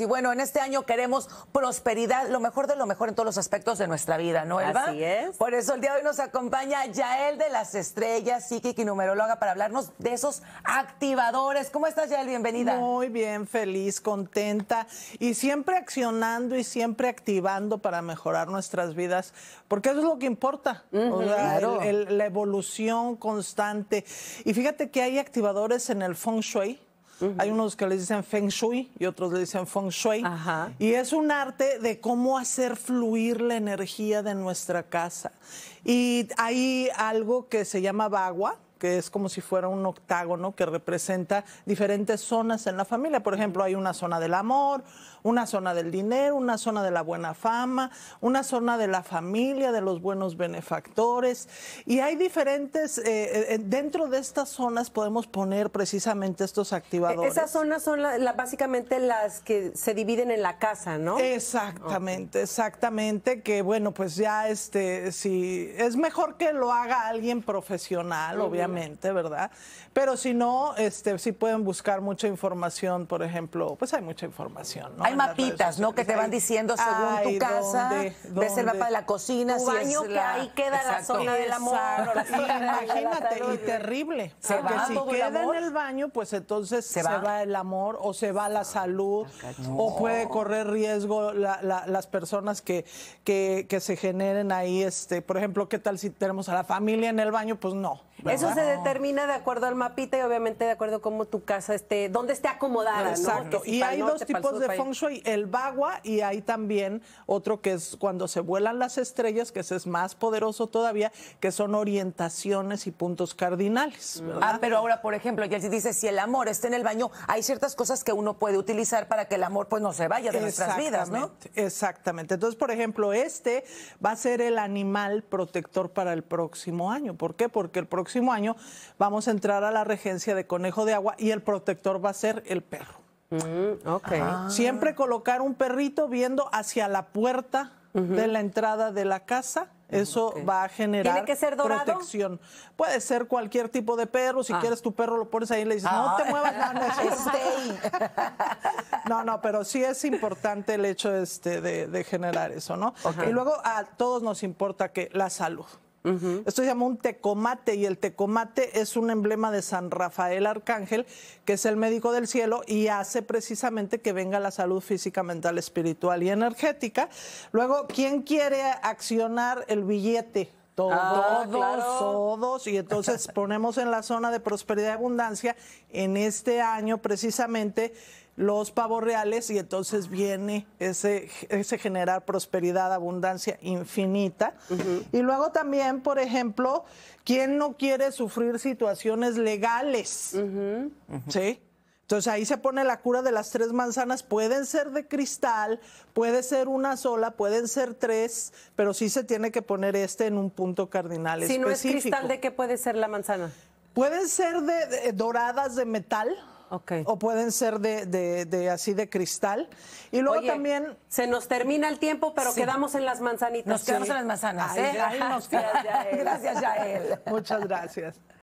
Y bueno, en este año queremos prosperidad, lo mejor de lo mejor en todos los aspectos de nuestra vida, ¿no, Eva Así es. Por eso el día de hoy nos acompaña Yael de las Estrellas, psíquica y numeróloga, para hablarnos de esos activadores. ¿Cómo estás, Yael? Bienvenida. Muy bien, feliz, contenta y siempre accionando y siempre activando para mejorar nuestras vidas, porque eso es lo que importa, claro. la evolución constante. Y fíjate que hay activadores en el feng shui hay unos que le dicen feng shui y otros le dicen feng shui. Y es un arte de cómo hacer fluir la energía de nuestra casa. Y hay algo que se llama bagua, que es como si fuera un octágono que representa diferentes zonas en la familia. Por ejemplo, hay una zona del amor, una zona del dinero, una zona de la buena fama, una zona de la familia, de los buenos benefactores. Y hay diferentes, eh, eh, dentro de estas zonas podemos poner precisamente estos activadores. Esas zonas son básicamente las que se dividen en la casa, ¿no? Exactamente, exactamente, que bueno, pues ya este, si es mejor que lo haga alguien profesional, obviamente Exactamente, ¿verdad? Pero si no, este, sí pueden buscar mucha información, por ejemplo, pues hay mucha información, Hay mapitas, ¿no? Que te van diciendo según tu casa, ves el mapa de la cocina, tu baño que ahí queda la zona del amor. Imagínate, y terrible. porque ah, si queda en el baño, pues entonces se va. el amor o se va la salud o puede correr riesgo las personas que, que, se generen ahí, este, por ejemplo, ¿qué tal si tenemos a la familia en el baño? Pues no se determina de acuerdo al mapita y obviamente de acuerdo a cómo tu casa esté, dónde esté acomodada. Exacto. ¿no? y hay dos tipos de feng shui, el bagua y hay también otro que es cuando se vuelan las estrellas, que ese es más poderoso todavía, que son orientaciones y puntos cardinales. Ah, pero ahora, por ejemplo, ya dice, si el amor está en el baño, hay ciertas cosas que uno puede utilizar para que el amor pues no se vaya de nuestras vidas, ¿no? Exactamente. Entonces, por ejemplo, este va a ser el animal protector para el próximo año. ¿Por qué? Porque el próximo año vamos a entrar a la regencia de conejo de agua y el protector va a ser el perro. Mm, ah. Siempre colocar un perrito viendo hacia la puerta de la entrada de la casa. Eso va a generar protección. Puede ser cualquier tipo de perro. Si ah. quieres tu perro, lo pones ahí y le dices, no te ah. muevas. No, no, no, no, pero sí es importante el hecho este de, generar eso, ¿no? Y luego a todos nos importa que la salud. Esto se llama un tecomate y el tecomate es un emblema de San Rafael Arcángel, que es el médico del cielo y hace precisamente que venga la salud física, mental, espiritual y energética. Luego, ¿quién quiere accionar el billete? Ah, todos, todos, Y entonces ponemos en la zona de prosperidad y abundancia en este año precisamente los pavos reales y entonces viene ese, ese generar prosperidad, abundancia infinita. Y luego también, por ejemplo, ¿quién no quiere sufrir situaciones legales? ¿Sí? Entonces ahí se pone la cura de las tres manzanas. Pueden ser de cristal, puede ser una sola, pueden ser tres, pero sí se tiene que poner este en un punto cardinal. Si no es cristal, ¿de qué puede ser la manzana? Pueden ser de, doradas de metal. O pueden ser de, así de cristal. Y luego también. Se nos termina el tiempo, pero quedamos en las manzanitas. Nos quedamos en las manzanas. gracias, Yael. gracias, Yael. Muchas gracias.